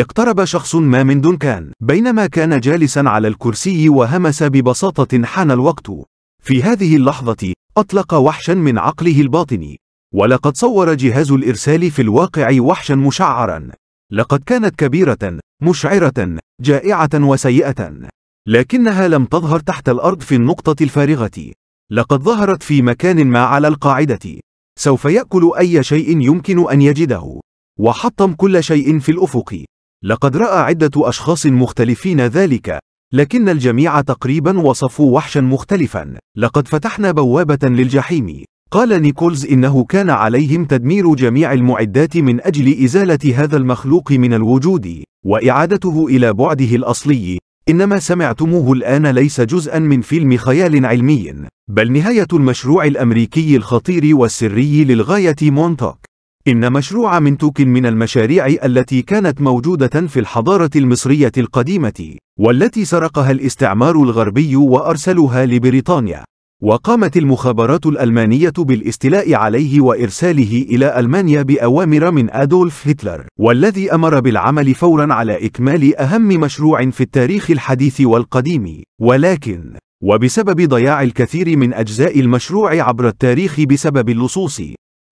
اقترب شخص ما من دنكان بينما كان جالسا على الكرسي وهمس ببساطة حان الوقت في هذه اللحظة أطلق وحشا من عقله الباطني ولقد صور جهاز الإرسال في الواقع وحشا مشعرا لقد كانت كبيرة مشعرة جائعة وسيئة لكنها لم تظهر تحت الأرض في النقطة الفارغة لقد ظهرت في مكان ما على القاعدة سوف يأكل أي شيء يمكن أن يجده وحطم كل شيء في الأفق لقد رأى عدة أشخاص مختلفين ذلك، لكن الجميع تقريبا وصفوا وحشا مختلفا. لقد فتحنا بوابة للجحيم. قال نيكولز إنه كان عليهم تدمير جميع المعدات من أجل إزالة هذا المخلوق من الوجود، وإعادته إلى بعده الأصلي. إن ما سمعتموه الآن ليس جزءا من فيلم خيال علمي، بل نهاية المشروع الأمريكي الخطير والسري للغاية مونتوك. إن مشروع منتوك من المشاريع التي كانت موجودة في الحضارة المصرية القديمة، والتي سرقها الاستعمار الغربي وأرسلها لبريطانيا، وقامت المخابرات الألمانية بالاستيلاء عليه وإرساله إلى ألمانيا بأوامر من أدولف هتلر، والذي أمر بالعمل فورًا على إكمال أهم مشروع في التاريخ الحديث والقديم، ولكن وبسبب ضياع الكثير من أجزاء المشروع عبر التاريخ بسبب اللصوص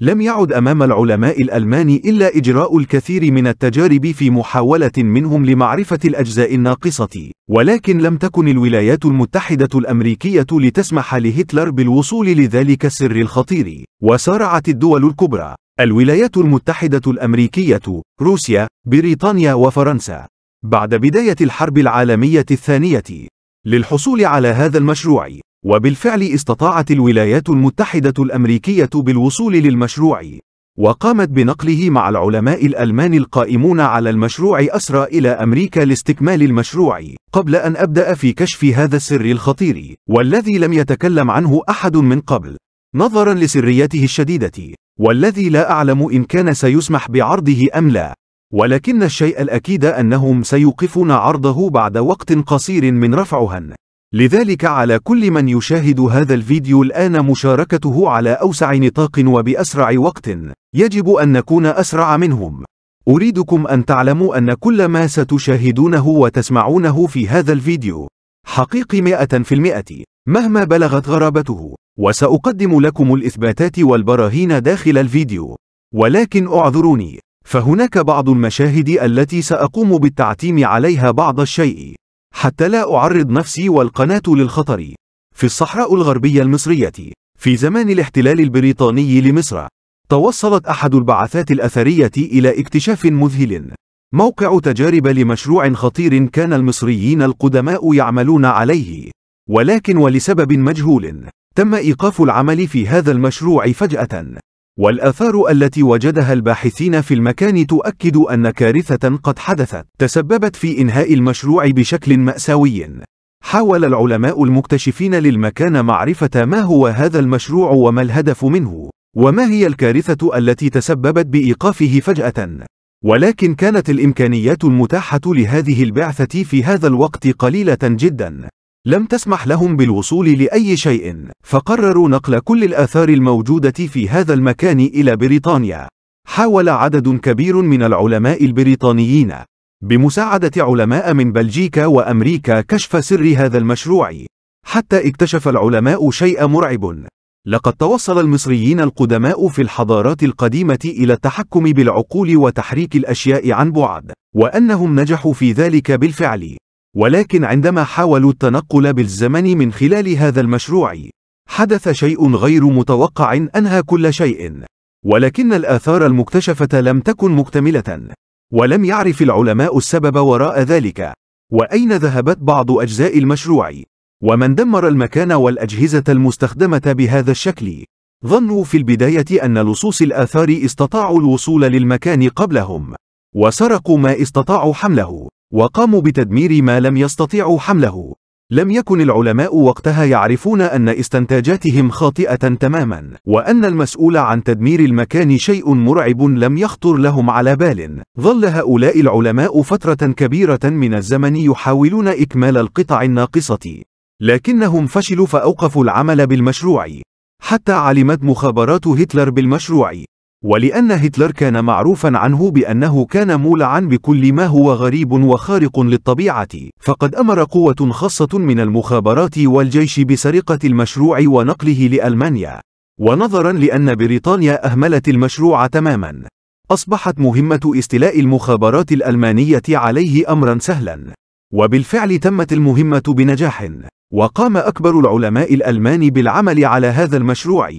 لم يعد أمام العلماء الألمان إلا إجراء الكثير من التجارب في محاولة منهم لمعرفة الأجزاء الناقصة، ولكن لم تكن الولايات المتحدة الأمريكية لتسمح لهتلر بالوصول لذلك السر الخطير، وسارعت الدول الكبرى، الولايات المتحدة الأمريكية، روسيا، بريطانيا وفرنسا، بعد بداية الحرب العالمية الثانية، للحصول على هذا المشروع، وبالفعل استطاعت الولايات المتحدة الأمريكية بالوصول للمشروع، وقامت بنقله مع العلماء الألمان القائمون على المشروع أسرى إلى أمريكا لاستكمال المشروع، قبل أن أبدأ في كشف هذا السر الخطير، والذي لم يتكلم عنه أحد من قبل، نظراً لسريته الشديدة، والذي لا أعلم إن كان سيسمح بعرضه أم لا، ولكن الشيء الأكيد أنهم سيوقفون عرضه بعد وقت قصير من رفعهن. لذلك على كل من يشاهد هذا الفيديو الآن مشاركته على أوسع نطاق وبأسرع وقت يجب أن نكون أسرع منهم أريدكم أن تعلموا أن كل ما ستشاهدونه وتسمعونه في هذا الفيديو حقيقي مئة في المئة مهما بلغت غرابته وسأقدم لكم الإثباتات والبراهين داخل الفيديو ولكن أعذروني فهناك بعض المشاهد التي سأقوم بالتعتيم عليها بعض الشيء حتى لا أعرض نفسي والقناة للخطر في الصحراء الغربية المصرية في زمان الاحتلال البريطاني لمصر توصلت أحد البعثات الأثرية إلى اكتشاف مذهل موقع تجارب لمشروع خطير كان المصريين القدماء يعملون عليه ولكن ولسبب مجهول تم إيقاف العمل في هذا المشروع فجأة والآثار التي وجدها الباحثين في المكان تؤكد أن كارثة قد حدثت تسببت في إنهاء المشروع بشكل مأساوي حاول العلماء المكتشفين للمكان معرفة ما هو هذا المشروع وما الهدف منه وما هي الكارثة التي تسببت بإيقافه فجأة ولكن كانت الإمكانيات المتاحة لهذه البعثة في هذا الوقت قليلة جدا لم تسمح لهم بالوصول لأي شيء فقرروا نقل كل الآثار الموجودة في هذا المكان إلى بريطانيا حاول عدد كبير من العلماء البريطانيين بمساعدة علماء من بلجيكا وأمريكا كشف سر هذا المشروع حتى اكتشف العلماء شيء مرعب لقد توصل المصريين القدماء في الحضارات القديمة إلى التحكم بالعقول وتحريك الأشياء عن بعد وأنهم نجحوا في ذلك بالفعل ولكن عندما حاولوا التنقل بالزمن من خلال هذا المشروع حدث شيء غير متوقع أنهى كل شيء ولكن الآثار المكتشفة لم تكن مكتملة ولم يعرف العلماء السبب وراء ذلك وأين ذهبت بعض أجزاء المشروع ومن دمر المكان والأجهزة المستخدمة بهذا الشكل ظنوا في البداية أن لصوص الآثار استطاعوا الوصول للمكان قبلهم وسرقوا ما استطاعوا حمله وقاموا بتدمير ما لم يستطيعوا حمله لم يكن العلماء وقتها يعرفون أن استنتاجاتهم خاطئة تماما وأن المسؤول عن تدمير المكان شيء مرعب لم يخطر لهم على بال ظل هؤلاء العلماء فترة كبيرة من الزمن يحاولون إكمال القطع الناقصة لكنهم فشلوا فأوقفوا العمل بالمشروع حتى علمت مخابرات هتلر بالمشروع ولأن هتلر كان معروفا عنه بأنه كان مولعا بكل ما هو غريب وخارق للطبيعة فقد أمر قوة خاصة من المخابرات والجيش بسرقة المشروع ونقله لألمانيا ونظرا لأن بريطانيا أهملت المشروع تماما أصبحت مهمة استيلاء المخابرات الألمانية عليه أمرا سهلا وبالفعل تمت المهمة بنجاح وقام أكبر العلماء الألمان بالعمل على هذا المشروع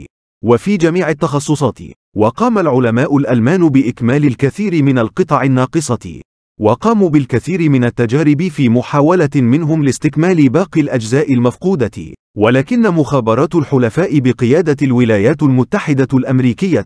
وفي جميع التخصصات وقام العلماء الألمان بإكمال الكثير من القطع الناقصة وقاموا بالكثير من التجارب في محاولة منهم لاستكمال باقي الأجزاء المفقودة ولكن مخابرات الحلفاء بقيادة الولايات المتحدة الأمريكية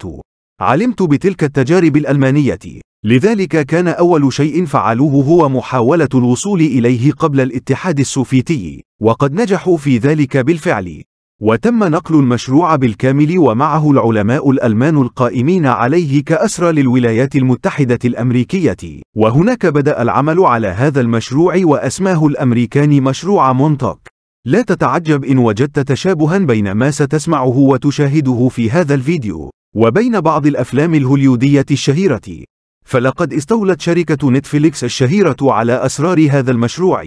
علمت بتلك التجارب الألمانية لذلك كان أول شيء فعلوه هو محاولة الوصول إليه قبل الاتحاد السوفيتي وقد نجحوا في ذلك بالفعل وتم نقل المشروع بالكامل ومعه العلماء الألمان القائمين عليه كأسرى للولايات المتحدة الأمريكية وهناك بدأ العمل على هذا المشروع وأسماه الأمريكان مشروع مونتوك لا تتعجب إن وجدت تشابها بين ما ستسمعه وتشاهده في هذا الفيديو وبين بعض الأفلام الهوليودية الشهيرة فلقد استولت شركة نتفليكس الشهيرة على أسرار هذا المشروع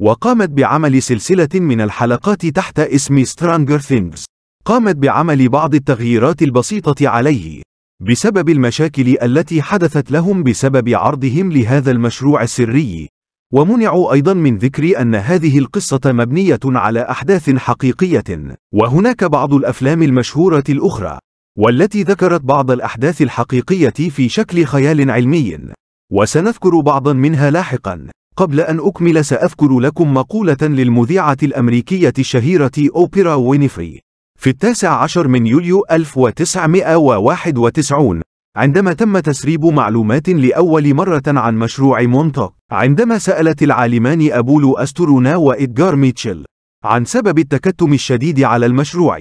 وقامت بعمل سلسلة من الحلقات تحت اسم Stranger Things. قامت بعمل بعض التغييرات البسيطة عليه بسبب المشاكل التي حدثت لهم بسبب عرضهم لهذا المشروع السري ومنعوا أيضا من ذكر أن هذه القصة مبنية على أحداث حقيقية وهناك بعض الأفلام المشهورة الأخرى والتي ذكرت بعض الأحداث الحقيقية في شكل خيال علمي وسنذكر بعضا منها لاحقا قبل أن أكمل سأذكر لكم مقولة للمذيعة الأمريكية الشهيرة أوبرا وينفري في التاسع عشر من يوليو 1991 عندما تم تسريب معلومات لأول مرة عن مشروع مونتاك عندما سألت العالمان أبولو أسترونا وإدغار ميتشل عن سبب التكتم الشديد على المشروع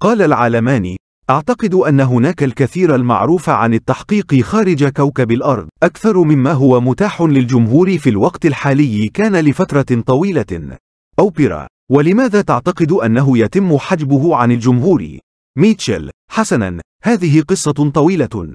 قال العالمان أعتقد أن هناك الكثير المعروف عن التحقيق خارج كوكب الأرض، أكثر مما هو متاح للجمهور في الوقت الحالي كان لفترة طويلة. أوبرا، ولماذا تعتقد أنه يتم حجبه عن الجمهور؟ ميتشل، حسناً، هذه قصة طويلة.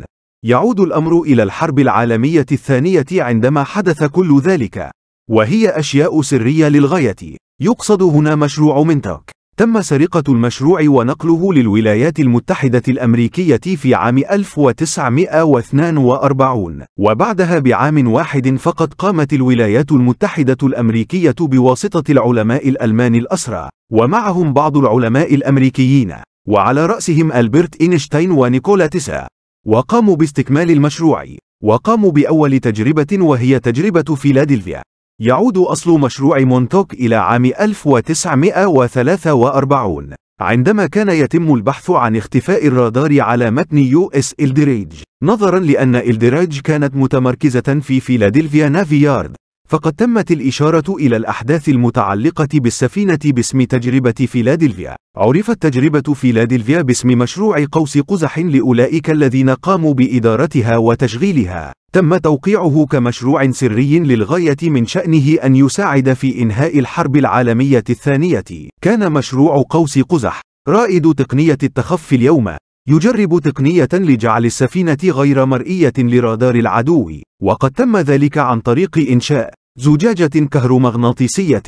يعود الأمر إلى الحرب العالمية الثانية عندما حدث كل ذلك، وهي أشياء سرية للغاية. يقصد هنا مشروع منتوك. تم سرقة المشروع ونقله للولايات المتحدة الأمريكية في عام 1942 وبعدها بعام واحد فقط قامت الولايات المتحدة الأمريكية بواسطة العلماء الألمان الأسرى ومعهم بعض العلماء الأمريكيين وعلى رأسهم ألبرت إينشتاين ونيكولا تيسا وقاموا باستكمال المشروع وقاموا بأول تجربة وهي تجربة فيلادلفيا يعود أصل مشروع مونتوك إلى عام 1943 عندما كان يتم البحث عن اختفاء الرادار على متن يو اس إلدريج نظرا لأن إلدريج كانت متمركزة في فيلادلفيا نافيارد فقد تمت الإشارة إلى الأحداث المتعلقة بالسفينة باسم تجربة فيلادلفيا. عرفت تجربة فيلادلفيا باسم مشروع قوس قزح لأولئك الذين قاموا بإدارتها وتشغيلها. تم توقيعه كمشروع سري للغاية من شأنه أن يساعد في إنهاء الحرب العالمية الثانية. كان مشروع قوس قزح رائد تقنية التخفي اليوم يجرب تقنية لجعل السفينة غير مرئية لرادار العدو، وقد تم ذلك عن طريق إنشاء زجاجة كهرومغناطيسية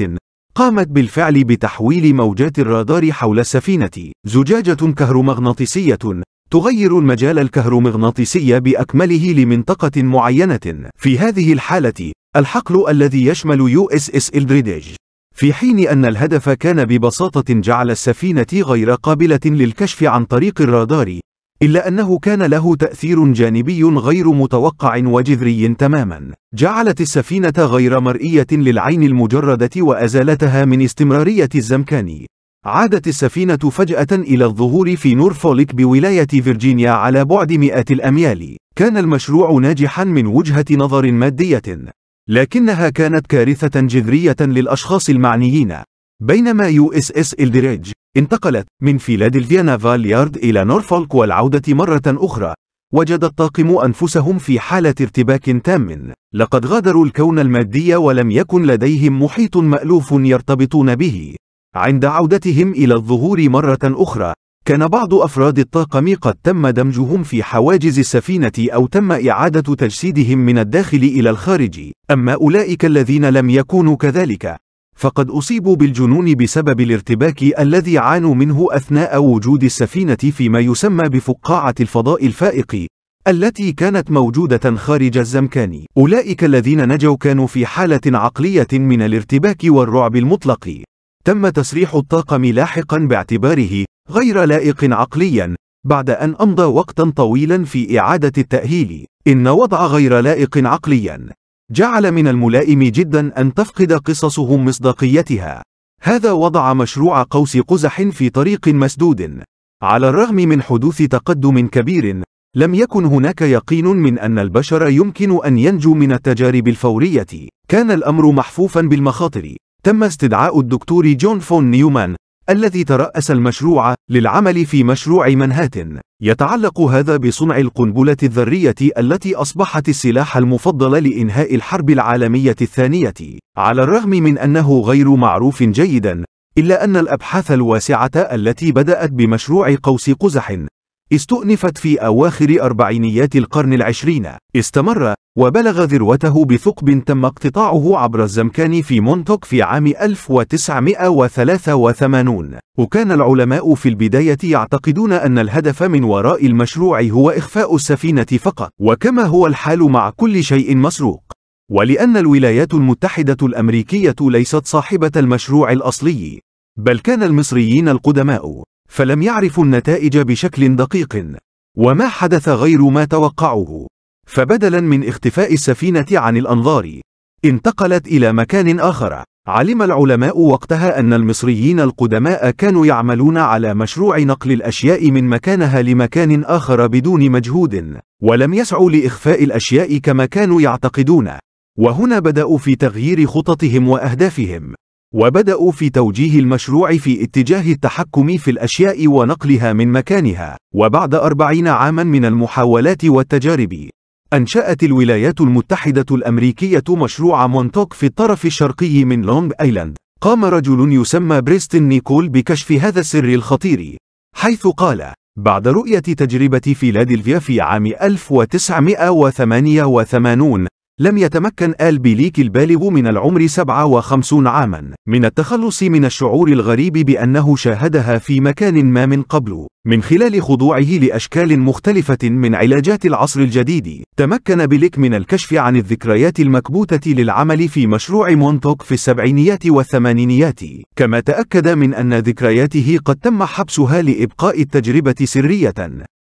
قامت بالفعل بتحويل موجات الرادار حول السفينة. زجاجة كهرومغناطيسية تغير المجال الكهرومغناطيسي بأكمله لمنطقة معينة. في هذه الحالة، الحقل الذي يشمل يو اس اس الدريدج في حين أن الهدف كان ببساطة جعل السفينة غير قابلة للكشف عن طريق الرادار، إلا أنه كان له تأثير جانبي غير متوقع وجذري تماما جعلت السفينة غير مرئية للعين المجردة وأزالتها من استمرارية الزمكان عادت السفينة فجأة إلى الظهور في نورفولك بولاية فيرجينيا على بعد مئات الأميال كان المشروع ناجحا من وجهة نظر مادية لكنها كانت كارثة جذرية للأشخاص المعنيين. بينما يو اس اس إلدريج انتقلت من فيلادلفيا نافال يارد إلى نورفولك والعودة مرة أخرى، وجد الطاقم أنفسهم في حالة ارتباك تام. لقد غادروا الكون المادي ولم يكن لديهم محيط مألوف يرتبطون به. عند عودتهم إلى الظهور مرة أخرى، كان بعض أفراد الطاقم قد تم دمجهم في حواجز السفينة أو تم إعادة تجسيدهم من الداخل إلى الخارج أما أولئك الذين لم يكونوا كذلك فقد أصيبوا بالجنون بسبب الارتباك الذي عانوا منه أثناء وجود السفينة فيما يسمى بفقاعة الفضاء الفائق التي كانت موجودة خارج الزمكان أولئك الذين نجوا كانوا في حالة عقلية من الارتباك والرعب المطلق تم تسريح الطاقم لاحقا باعتباره غير لائق عقليا بعد أن أمضى وقتا طويلا في إعادة التأهيل إن وضع غير لائق عقليا جعل من الملائم جدا أن تفقد قصصهم مصداقيتها هذا وضع مشروع قوس قزح في طريق مسدود على الرغم من حدوث تقدم كبير لم يكن هناك يقين من أن البشر يمكن أن ينجو من التجارب الفورية كان الأمر محفوفا بالمخاطر تم استدعاء الدكتور جون فون نيومان الذي ترأس المشروع للعمل في مشروع منهاتن يتعلق هذا بصنع القنبلة الذرية التي أصبحت السلاح المفضل لإنهاء الحرب العالمية الثانية على الرغم من أنه غير معروف جيدا إلا أن الأبحاث الواسعة التي بدأت بمشروع قوس قزح استؤنفت في أواخر أربعينيات القرن العشرين استمر وبلغ ذروته بثقب تم اقتطاعه عبر الزمكان في مونتوك في عام 1983 وكان العلماء في البداية يعتقدون أن الهدف من وراء المشروع هو إخفاء السفينة فقط وكما هو الحال مع كل شيء مسروق ولأن الولايات المتحدة الأمريكية ليست صاحبة المشروع الأصلي بل كان المصريين القدماء فلم يعرفوا النتائج بشكل دقيق وما حدث غير ما توقعوه فبدلا من اختفاء السفينة عن الأنظار انتقلت إلى مكان آخر علم العلماء وقتها أن المصريين القدماء كانوا يعملون على مشروع نقل الأشياء من مكانها لمكان آخر بدون مجهود ولم يسعوا لإخفاء الأشياء كما كانوا يعتقدون وهنا بدأوا في تغيير خططهم وأهدافهم وبدأوا في توجيه المشروع في اتجاه التحكم في الأشياء ونقلها من مكانها وبعد أربعين عاما من المحاولات والتجارب أنشأت الولايات المتحدة الأمريكية مشروع مونتوك في الطرف الشرقي من لونغ آيلاند قام رجل يسمى بريستن نيكول بكشف هذا السر الخطير حيث قال بعد رؤية تجربة فيلادلفيا في عام 1988 لم يتمكن آل بيليك البالغ من العمر 57 عاما من التخلص من الشعور الغريب بأنه شاهدها في مكان ما من قبل من خلال خضوعه لأشكال مختلفة من علاجات العصر الجديد تمكن بيليك من الكشف عن الذكريات المكبوتة للعمل في مشروع مونتوك في السبعينيات والثمانينيات كما تأكد من أن ذكرياته قد تم حبسها لإبقاء التجربة سرية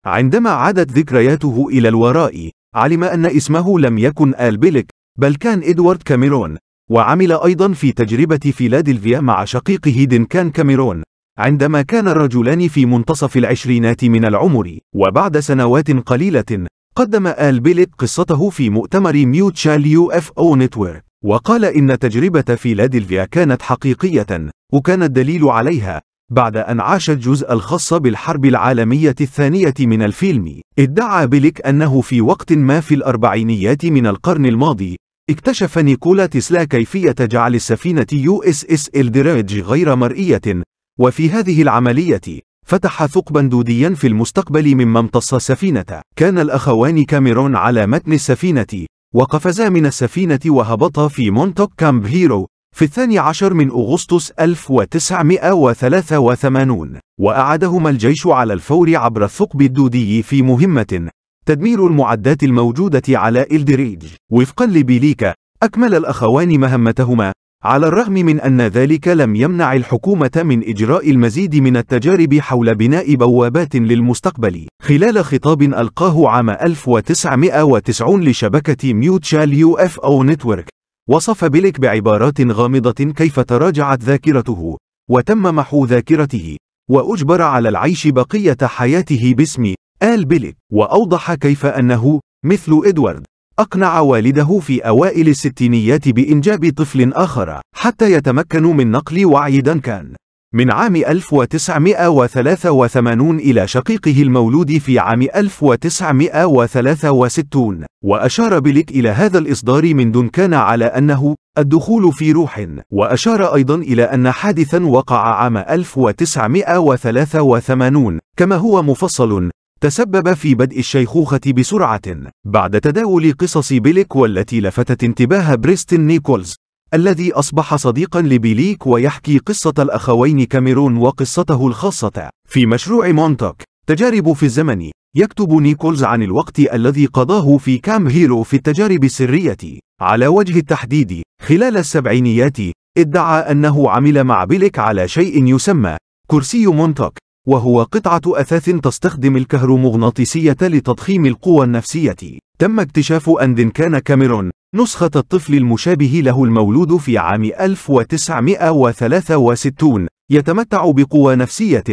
عندما عادت ذكرياته إلى الوراء علم أن اسمه لم يكن آل بيلك بل كان إدوارد كاميرون وعمل أيضا في تجربة فيلادلفيا مع شقيقه دنكان كاميرون عندما كان الرجلان في منتصف العشرينات من العمر وبعد سنوات قليلة قدم آل بيلك قصته في مؤتمر ميوتشال يو اف او نتوير وقال إن تجربة فيلادلفيا كانت حقيقية وكان الدليل عليها بعد أن عاش الجزء الخاص بالحرب العالمية الثانية من الفيلم ادعى بيلك أنه في وقت ما في الأربعينيات من القرن الماضي اكتشف نيكولا تسلا كيفية جعل السفينة يو اس اس الدراج غير مرئية وفي هذه العملية فتح ثقبا دوديا في المستقبل مما امتص السفينة كان الأخوان كاميرون على متن السفينة وقفزا من السفينة وهبطا في مونتوك كامب هيرو في الثاني عشر من أغسطس 1983 وأعادهما الجيش على الفور عبر الثقب الدودي في مهمة تدمير المعدات الموجودة على إلدريج وفقا لبيليكا أكمل الأخوان مهمتهما على الرغم من أن ذلك لم يمنع الحكومة من إجراء المزيد من التجارب حول بناء بوابات للمستقبل خلال خطاب ألقاه عام 1990 لشبكة ميوتشال يو اف او نتورك وصف بيليك بعبارات غامضة كيف تراجعت ذاكرته وتم محو ذاكرته وأجبر على العيش بقية حياته باسم آل بيليك وأوضح كيف أنه مثل إدوارد أقنع والده في أوائل الستينيات بإنجاب طفل آخر حتى يتمكنوا من نقل وعي دنكان من عام 1983 إلى شقيقه المولود في عام 1963 وأشار بليك إلى هذا الإصدار من دونكان على أنه الدخول في روح وأشار أيضا إلى أن حادثا وقع عام 1983 كما هو مفصل تسبب في بدء الشيخوخة بسرعة بعد تداول قصص بيليك والتي لفتت انتباه بريستن نيكولز الذي أصبح صديقا لبيليك ويحكي قصة الأخوين كاميرون وقصته الخاصة في مشروع مونتوك تجارب في الزمن يكتب نيكولز عن الوقت الذي قضاه في كام هيرو في التجارب السرية على وجه التحديد خلال السبعينيات ادعى أنه عمل مع بيليك على شيء يسمى كرسي مونتوك وهو قطعة أثاث تستخدم الكهرومغناطيسية لتضخيم القوى النفسية. تم اكتشاف أن دنكان كاميرون نسخة الطفل المشابه له المولود في عام 1963 يتمتع بقوى نفسية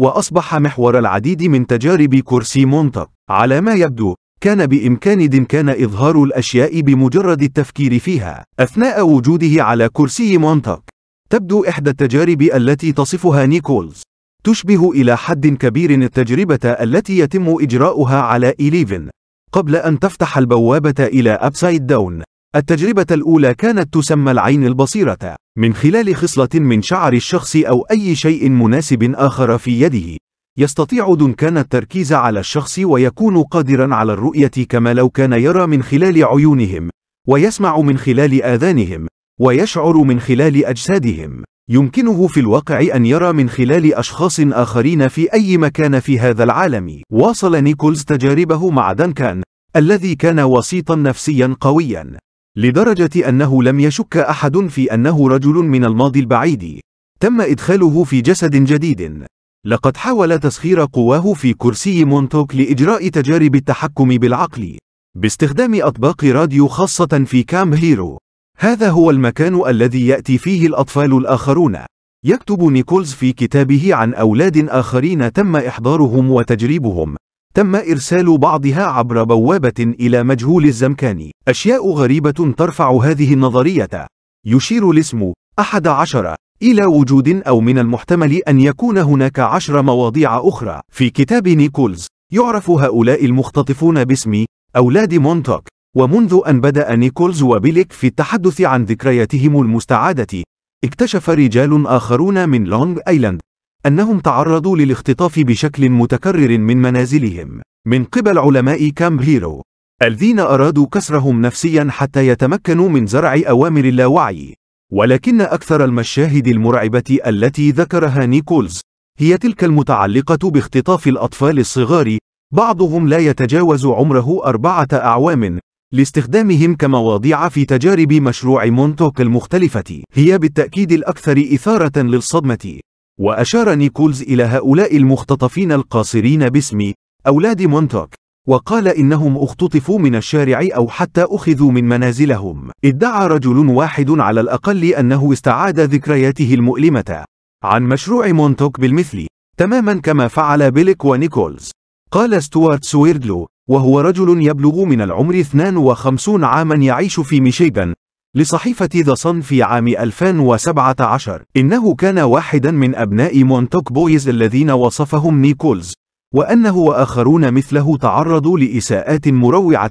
وأصبح محور العديد من تجارب كرسي مونتر على ما يبدو كان بإمكان دنكان إظهار الأشياء بمجرد التفكير فيها أثناء وجوده على كرسي مونتاك تبدو إحدى التجارب التي تصفها نيكولز تشبه إلى حد كبير التجربة التي يتم إجراؤها على إليفن قبل أن تفتح البوابة إلى أبسايد داون. التجربة الأولى كانت تسمى العين البصيرة من خلال خصلة من شعر الشخص أو أي شيء مناسب آخر في يده يستطيع دنكان التركيز على الشخص ويكون قادرا على الرؤية كما لو كان يرى من خلال عيونهم ويسمع من خلال آذانهم ويشعر من خلال أجسادهم يمكنه في الواقع أن يرى من خلال أشخاص آخرين في أي مكان في هذا العالم. واصل نيكولز تجاربه مع دانكان، الذي كان وسيطا نفسيا قويا، لدرجة أنه لم يشك أحد في أنه رجل من الماضي البعيد. تم إدخاله في جسد جديد. لقد حاول تسخير قواه في كرسي مونتوك لإجراء تجارب التحكم بالعقل، باستخدام أطباق راديو خاصة في كام هيرو. هذا هو المكان الذي يأتي فيه الأطفال الآخرون. يكتب نيكولز في كتابه عن أولاد آخرين تم إحضارهم وتجريبهم. تم إرسال بعضها عبر بوابة إلى مجهول الزمكان. أشياء غريبة ترفع هذه النظرية. يشير الاسم أحد عشر إلى وجود أو من المحتمل أن يكون هناك عشر مواضيع أخرى. في كتاب نيكولز، يعرف هؤلاء المختطفون باسم أولاد مونتوك. ومنذ أن بدأ نيكولز وبيليك في التحدث عن ذكرياتهم المستعادة، اكتشف رجال آخرون من لونغ أيلاند أنهم تعرضوا للاختطاف بشكل متكرر من منازلهم من قبل علماء كامب هيرو الذين أرادوا كسرهم نفسيا حتى يتمكنوا من زرع أوامر اللاوعي ولكن أكثر المشاهد المرعبة التي ذكرها نيكولز هي تلك المتعلقة باختطاف الأطفال الصغار بعضهم لا يتجاوز عمره أربعة أعوام لاستخدامهم كمواضيع في تجارب مشروع مونتوك المختلفة هي بالتأكيد الأكثر إثارة للصدمة وأشار نيكولز إلى هؤلاء المختطفين القاصرين باسم أولاد مونتوك وقال إنهم اختطفوا من الشارع أو حتى أخذوا من منازلهم ادعى رجل واحد على الأقل أنه استعاد ذكرياته المؤلمة عن مشروع مونتوك بالمثل تماما كما فعل بيلك ونيكولز قال ستوارت سويردلو وهو رجل يبلغ من العمر 52 عاما يعيش في ميشيغان لصحيفة ذا صن في عام 2017 إنه كان واحدا من أبناء مونتوك بويز الذين وصفهم نيكولز وأنه وآخرون مثله تعرضوا لإساءات مروعة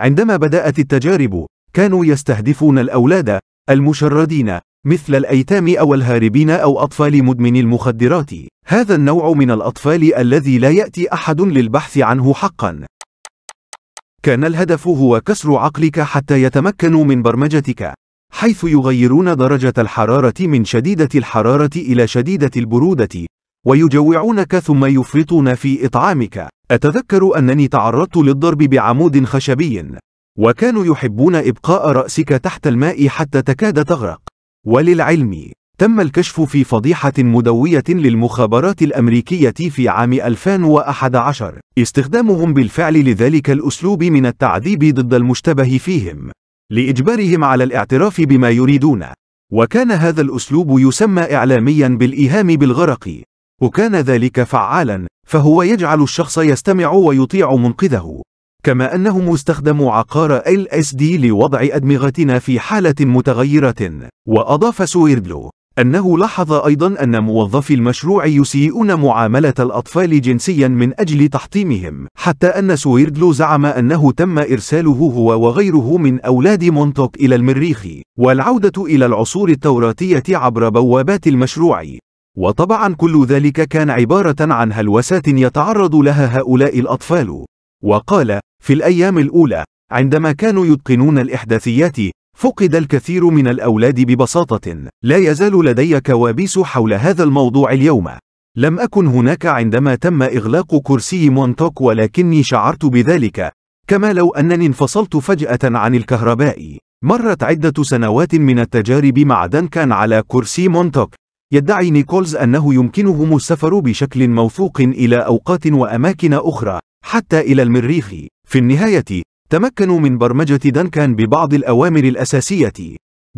عندما بدأت التجارب كانوا يستهدفون الأولاد المشردين مثل الأيتام أو الهاربين أو أطفال مدمني المخدرات هذا النوع من الأطفال الذي لا يأتي أحد للبحث عنه حقا كان الهدف هو كسر عقلك حتى يتمكنوا من برمجتك حيث يغيرون درجة الحرارة من شديدة الحرارة إلى شديدة البرودة ويجوعونك ثم يفرطون في إطعامك أتذكر أنني تعرضت للضرب بعمود خشبي وكانوا يحبون إبقاء رأسك تحت الماء حتى تكاد تغرق وللعلم تم الكشف في فضيحة مدوية للمخابرات الأمريكية في عام 2011 استخدامهم بالفعل لذلك الأسلوب من التعذيب ضد المشتبه فيهم لإجبارهم على الاعتراف بما يريدون وكان هذا الأسلوب يسمى إعلاميا بالإيهام بالغرق وكان ذلك فعالا فهو يجعل الشخص يستمع ويطيع منقذه كما أنهم استخدموا عقار LSD لوضع أدمغتنا في حالة متغيرة وأضاف سويردلو أنه لاحظ أيضا أن موظفي المشروع يسيئون معاملة الأطفال جنسيا من أجل تحطيمهم حتى أن سويردلو زعم أنه تم إرساله هو وغيره من أولاد مونتوك إلى المريخ والعودة إلى العصور التوراتية عبر بوابات المشروع وطبعا كل ذلك كان عبارة عن هلوسات يتعرض لها هؤلاء الأطفال وقال في الأيام الأولى عندما كانوا يتقنون الإحداثيات فقد الكثير من الأولاد ببساطة، لا يزال لدي كوابيس حول هذا الموضوع اليوم. لم أكن هناك عندما تم إغلاق كرسي مونتوك ولكني شعرت بذلك، كما لو أنني انفصلت فجأة عن الكهرباء. مرت عدة سنوات من التجارب مع دانكان على كرسي مونتوك. يدعي نيكولز أنه يمكنهم السفر بشكل موثوق إلى أوقات وأماكن أخرى، حتى إلى المريخ. في النهاية، تمكنوا من برمجة دنكان ببعض الأوامر الأساسية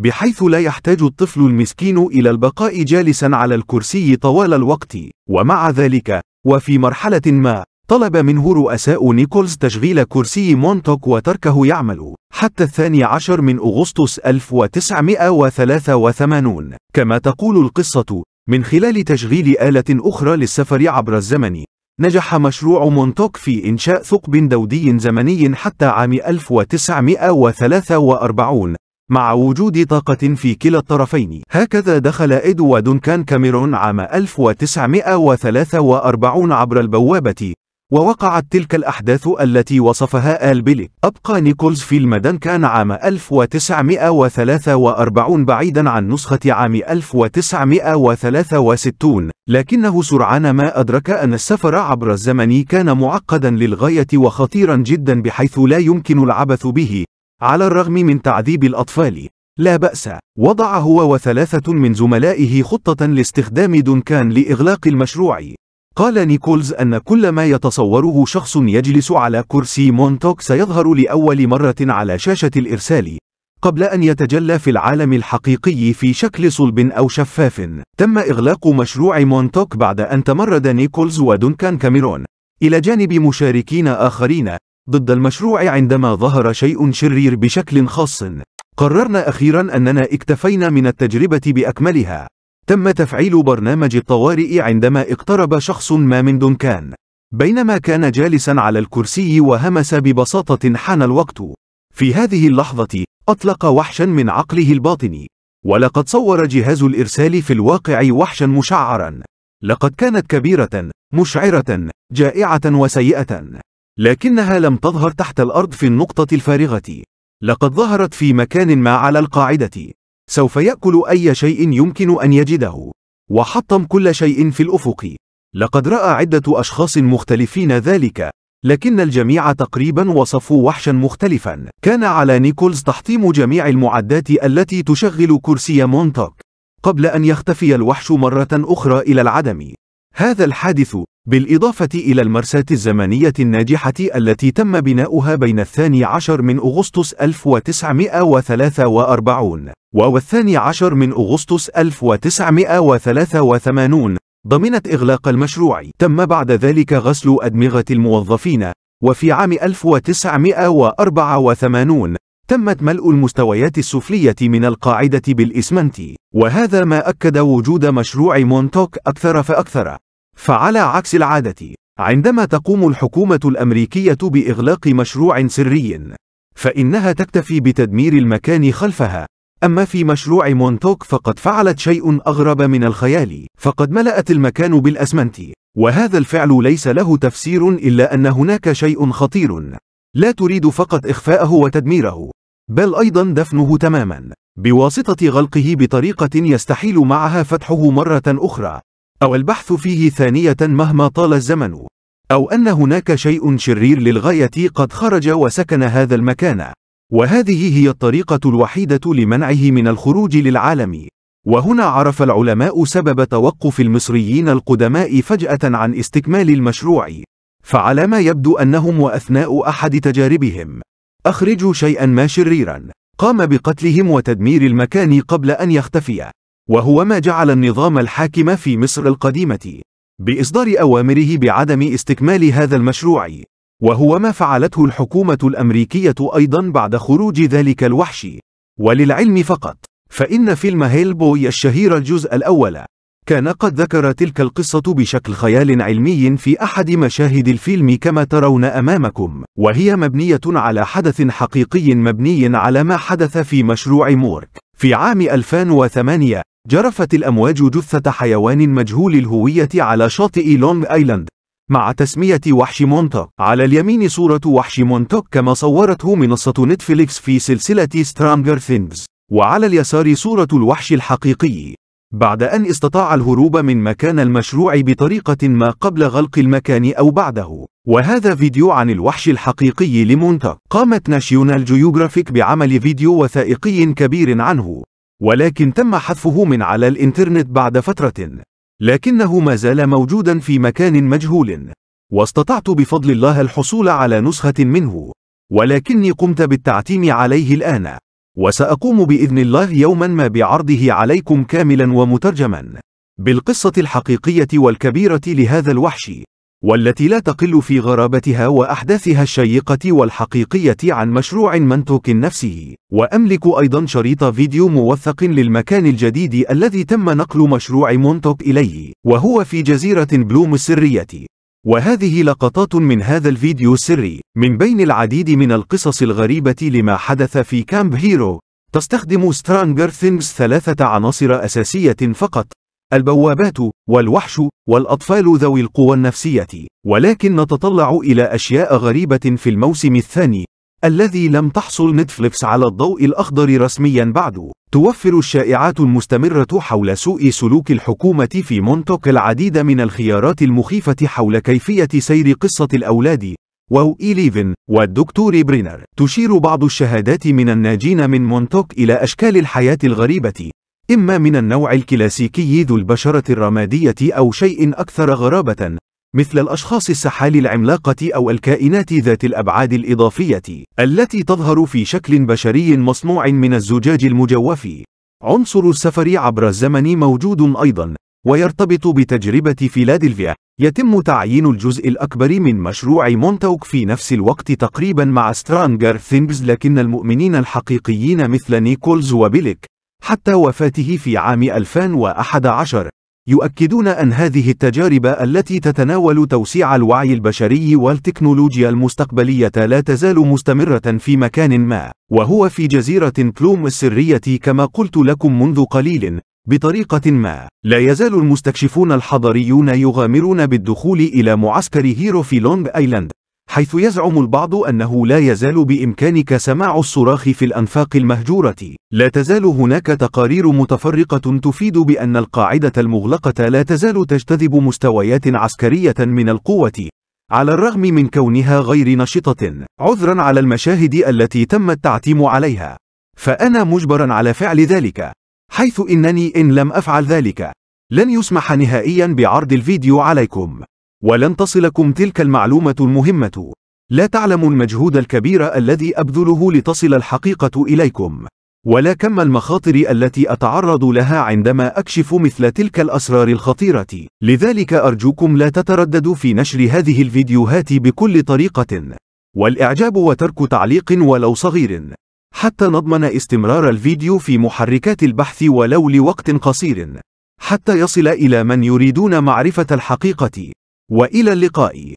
بحيث لا يحتاج الطفل المسكين إلى البقاء جالسا على الكرسي طوال الوقت ومع ذلك وفي مرحلة ما طلب منه رؤساء نيكولز تشغيل كرسي مونتوك وتركه يعمل حتى الثاني عشر من أغسطس 1983 كما تقول القصة من خلال تشغيل آلة أخرى للسفر عبر الزمن نجح مشروع مونتوك في إنشاء ثقب دودي زمني حتى عام 1943 مع وجود طاقة في كلا الطرفين هكذا دخل إدوارد كان كاميرون عام 1943 عبر البوابة ووقعت تلك الأحداث التي وصفها آل بيلي أبقى نيكولز في المدن كان عام 1943 بعيدا عن نسخة عام 1963 لكنه سرعان ما أدرك أن السفر عبر الزمن كان معقدا للغاية وخطيرا جدا بحيث لا يمكن العبث به على الرغم من تعذيب الأطفال لا بأس وضع هو وثلاثة من زملائه خطة لاستخدام دونكان لإغلاق المشروع قال نيكولز أن كل ما يتصوره شخص يجلس على كرسي مونتوك سيظهر لأول مرة على شاشة الإرسال قبل أن يتجلى في العالم الحقيقي في شكل صلب أو شفاف تم إغلاق مشروع مونتوك بعد أن تمرد نيكولز ودونكان كاميرون إلى جانب مشاركين آخرين ضد المشروع عندما ظهر شيء شرير بشكل خاص قررنا أخيرا أننا اكتفينا من التجربة بأكملها تم تفعيل برنامج الطوارئ عندما اقترب شخص ما من دنكان بينما كان جالسا على الكرسي وهمس ببساطة حان الوقت في هذه اللحظة أطلق وحشا من عقله الباطني ولقد صور جهاز الإرسال في الواقع وحشا مشعرا لقد كانت كبيرة مشعرة جائعة وسيئة لكنها لم تظهر تحت الأرض في النقطة الفارغة لقد ظهرت في مكان ما على القاعدة سوف يأكل أي شيء يمكن أن يجده، وحطم كل شيء في الأفق. لقد رأى عدة أشخاص مختلفين ذلك، لكن الجميع تقريبا وصفوا وحشا مختلفا. كان على نيكولز تحطيم جميع المعدات التي تشغل كرسي مونتوك، قبل أن يختفي الوحش مرة أخرى إلى العدم. هذا الحادث، بالإضافة إلى المرساة الزمنية الناجحة التي تم بناؤها بين الثاني عشر من أغسطس 1943 والثاني عشر من أغسطس 1983 ضمنت إغلاق المشروع تم بعد ذلك غسل أدمغة الموظفين وفي عام 1984 تمت ملء المستويات السفلية من القاعدة بالإسمنت وهذا ما أكد وجود مشروع مونتوك أكثر فأكثر فعلى عكس العادة، عندما تقوم الحكومة الأمريكية بإغلاق مشروع سري، فإنها تكتفي بتدمير المكان خلفها. أما في مشروع مونتوك فقد فعلت شيء أغرب من الخيال، فقد ملأت المكان بالأسمنت، وهذا الفعل ليس له تفسير إلا أن هناك شيء خطير، لا تريد فقط إخفاءه وتدميره، بل أيضا دفنه تماما، بواسطة غلقه بطريقة يستحيل معها فتحه مرة أخرى، أو البحث فيه ثانية مهما طال الزمن أو أن هناك شيء شرير للغاية قد خرج وسكن هذا المكان وهذه هي الطريقة الوحيدة لمنعه من الخروج للعالم وهنا عرف العلماء سبب توقف المصريين القدماء فجأة عن استكمال المشروع فعلى ما يبدو أنهم وأثناء أحد تجاربهم أخرجوا شيئا ما شريرا قام بقتلهم وتدمير المكان قبل أن يختفي وهو ما جعل النظام الحاكم في مصر القديمة بإصدار أوامره بعدم استكمال هذا المشروع وهو ما فعلته الحكومة الأمريكية أيضا بعد خروج ذلك الوحش وللعلم فقط فإن فيلم هيلبوي الشهير الجزء الأول كان قد ذكر تلك القصة بشكل خيال علمي في أحد مشاهد الفيلم كما ترون أمامكم وهي مبنية على حدث حقيقي مبني على ما حدث في مشروع مورك في عام 2008 جرفت الأمواج جثة حيوان مجهول الهوية على شاطئ لونغ آيلاند مع تسمية وحش مونتا على اليمين صورة وحش مونتوك كما صورته منصة نتفليكس في سلسلة سترانجر ثينجز وعلى اليسار صورة الوحش الحقيقي بعد أن استطاع الهروب من مكان المشروع بطريقة ما قبل غلق المكان أو بعده وهذا فيديو عن الوحش الحقيقي لمونتا قامت ناشيونال جيوغرافيك بعمل فيديو وثائقي كبير عنه ولكن تم حذفه من على الإنترنت بعد فترة لكنه ما زال موجودا في مكان مجهول واستطعت بفضل الله الحصول على نسخة منه ولكني قمت بالتعتيم عليه الآن وسأقوم بإذن الله يوما ما بعرضه عليكم كاملا ومترجما بالقصة الحقيقية والكبيرة لهذا الوحش والتي لا تقل في غرابتها وأحداثها الشيقة والحقيقية عن مشروع منتوك نفسه، وأملك أيضا شريط فيديو موثق للمكان الجديد الذي تم نقل مشروع منتوك إليه، وهو في جزيرة بلوم السرية. وهذه لقطات من هذا الفيديو السري، من بين العديد من القصص الغريبة لما حدث في كامب هيرو، تستخدم سترانجر ثينجز ثلاثة عناصر أساسية فقط، البوابات والوحش والأطفال ذوي القوى النفسية ولكن نتطلع إلى أشياء غريبة في الموسم الثاني الذي لم تحصل نتفليكس على الضوء الأخضر رسميا بعد توفر الشائعات المستمرة حول سوء سلوك الحكومة في مونتوك العديد من الخيارات المخيفة حول كيفية سير قصة الأولاد واو إيليفن والدكتور برينر تشير بعض الشهادات من الناجين من مونتوك إلى أشكال الحياة الغريبة إما من النوع الكلاسيكي ذو البشرة الرمادية أو شيء أكثر غرابة، مثل الأشخاص السحال العملاقة أو الكائنات ذات الأبعاد الإضافية، التي تظهر في شكل بشري مصنوع من الزجاج المجوف. عنصر السفر عبر الزمن موجود أيضا، ويرتبط بتجربة فيلادلفيا. يتم تعيين الجزء الأكبر من مشروع مونتوك في نفس الوقت تقريبا مع سترانجر ثينجز لكن المؤمنين الحقيقيين مثل نيكولز وبيلك حتى وفاته في عام 2011 يؤكدون أن هذه التجارب التي تتناول توسيع الوعي البشري والتكنولوجيا المستقبلية لا تزال مستمرة في مكان ما، وهو في جزيرة بلوم السرية كما قلت لكم منذ قليل، بطريقة ما، لا يزال المستكشفون الحضريون يغامرون بالدخول إلى معسكر هيرو في لونغ أيلاند، حيث يزعم البعض أنه لا يزال بإمكانك سماع الصراخ في الأنفاق المهجورة. لا تزال هناك تقارير متفرقة تفيد بأن القاعدة المغلقة لا تزال تجتذب مستويات عسكرية من القوة، على الرغم من كونها غير نشطة، عذرا على المشاهد التي تم التعتيم عليها. فأنا مجبرا على فعل ذلك، حيث إنني إن لم أفعل ذلك، لن يسمح نهائيا بعرض الفيديو عليكم. ولن تصلكم تلك المعلومة المهمة. لا تعلم المجهود الكبير الذي أبذله لتصل الحقيقة إليكم. ولا كم المخاطر التي أتعرض لها عندما أكشف مثل تلك الأسرار الخطيرة. لذلك أرجوكم لا تترددوا في نشر هذه الفيديوهات بكل طريقة. والإعجاب وترك تعليق ولو صغير. حتى نضمن استمرار الفيديو في محركات البحث ولو لوقت قصير. حتى يصل إلى من يريدون معرفة الحقيقة. وإلى اللقاء